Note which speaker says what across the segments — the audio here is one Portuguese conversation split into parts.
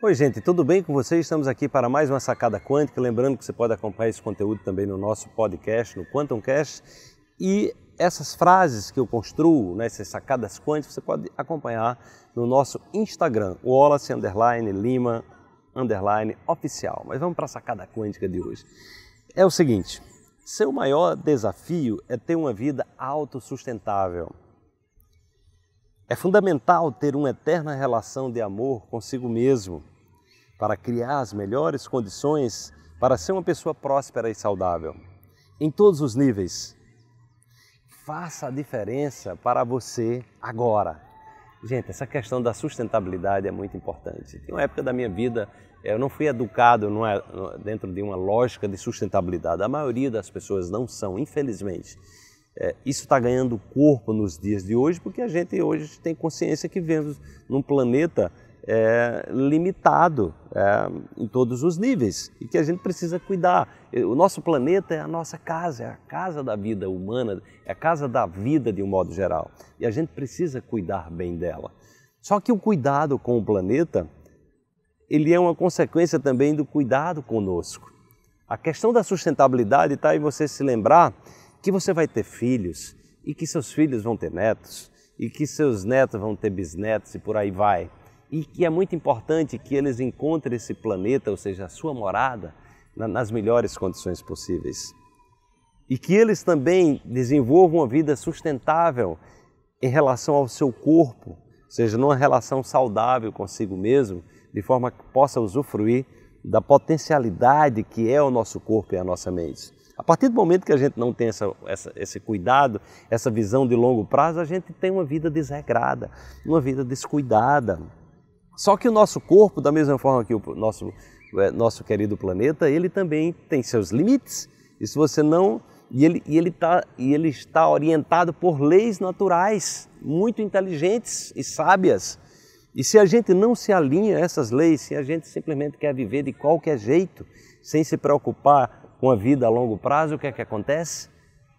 Speaker 1: Oi, gente, tudo bem com vocês? Estamos aqui para mais uma sacada quântica. Lembrando que você pode acompanhar esse conteúdo também no nosso podcast, no QuantumCast. E essas frases que eu construo, né, essas sacadas quânticas, você pode acompanhar no nosso Instagram, Wallace underline Lima underline oficial. Mas vamos para a sacada quântica de hoje. É o seguinte: seu maior desafio é ter uma vida autossustentável. É fundamental ter uma eterna relação de amor consigo mesmo para criar as melhores condições para ser uma pessoa próspera e saudável, em todos os níveis. Faça a diferença para você agora. Gente, essa questão da sustentabilidade é muito importante. Tem uma época da minha vida, eu não fui educado é, dentro de uma lógica de sustentabilidade. A maioria das pessoas não são, infelizmente é, isso está ganhando corpo nos dias de hoje, porque a gente hoje tem consciência que vivemos num planeta é, limitado é, em todos os níveis e que a gente precisa cuidar. O nosso planeta é a nossa casa, é a casa da vida humana, é a casa da vida de um modo geral e a gente precisa cuidar bem dela. Só que o cuidado com o planeta ele é uma consequência também do cuidado conosco. A questão da sustentabilidade está em você se lembrar que você vai ter filhos e que seus filhos vão ter netos e que seus netos vão ter bisnetos e por aí vai. E que é muito importante que eles encontrem esse planeta, ou seja, a sua morada, nas melhores condições possíveis. E que eles também desenvolvam uma vida sustentável em relação ao seu corpo, ou seja, numa relação saudável consigo mesmo, de forma que possa usufruir da potencialidade que é o nosso corpo e a nossa mente. A partir do momento que a gente não tem essa, essa, esse cuidado, essa visão de longo prazo, a gente tem uma vida desregrada, uma vida descuidada. Só que o nosso corpo, da mesma forma que o nosso, é, nosso querido planeta, ele também tem seus limites. E se você não. E ele, e, ele tá, e ele está orientado por leis naturais muito inteligentes e sábias. E se a gente não se alinha a essas leis, se a gente simplesmente quer viver de qualquer jeito, sem se preocupar uma vida a longo prazo, o que é que acontece?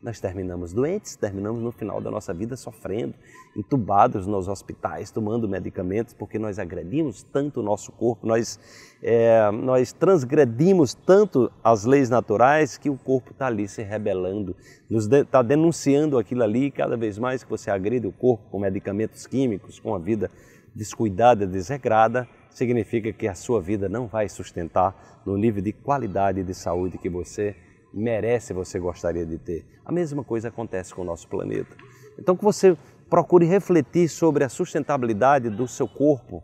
Speaker 1: Nós terminamos doentes, terminamos no final da nossa vida sofrendo, entubados nos hospitais, tomando medicamentos, porque nós agredimos tanto o nosso corpo, nós, é, nós transgredimos tanto as leis naturais que o corpo está ali se rebelando, está de, tá denunciando aquilo ali. E cada vez mais que você agride o corpo com medicamentos químicos, com a vida descuidada, desregrada, significa que a sua vida não vai sustentar no nível de qualidade de saúde que você merece, você gostaria de ter. A mesma coisa acontece com o nosso planeta. Então que você procure refletir sobre a sustentabilidade do seu corpo,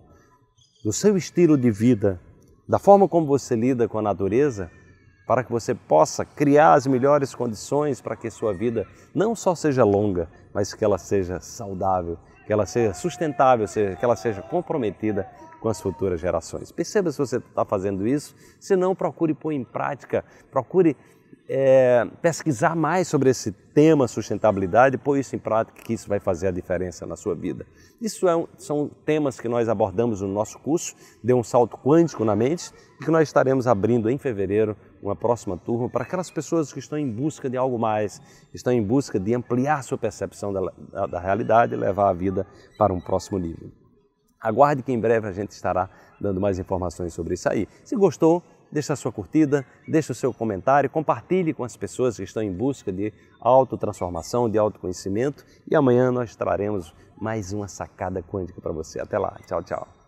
Speaker 1: do seu estilo de vida, da forma como você lida com a natureza, para que você possa criar as melhores condições para que sua vida não só seja longa, mas que ela seja saudável que ela seja sustentável, seja, que ela seja comprometida com as futuras gerações. Perceba se você está fazendo isso, se não, procure pôr em prática, procure é, pesquisar mais sobre esse tema sustentabilidade, pôr isso em prática, que isso vai fazer a diferença na sua vida. Isso é um, são temas que nós abordamos no nosso curso, deu um salto quântico na mente e que nós estaremos abrindo em fevereiro uma próxima turma para aquelas pessoas que estão em busca de algo mais, estão em busca de ampliar sua percepção da, da, da realidade e levar a vida para um próximo nível. Aguarde que em breve a gente estará dando mais informações sobre isso aí. Se gostou, deixe a sua curtida, deixe o seu comentário, compartilhe com as pessoas que estão em busca de autotransformação, de autoconhecimento e amanhã nós traremos mais uma sacada quântica para você. Até lá, tchau, tchau.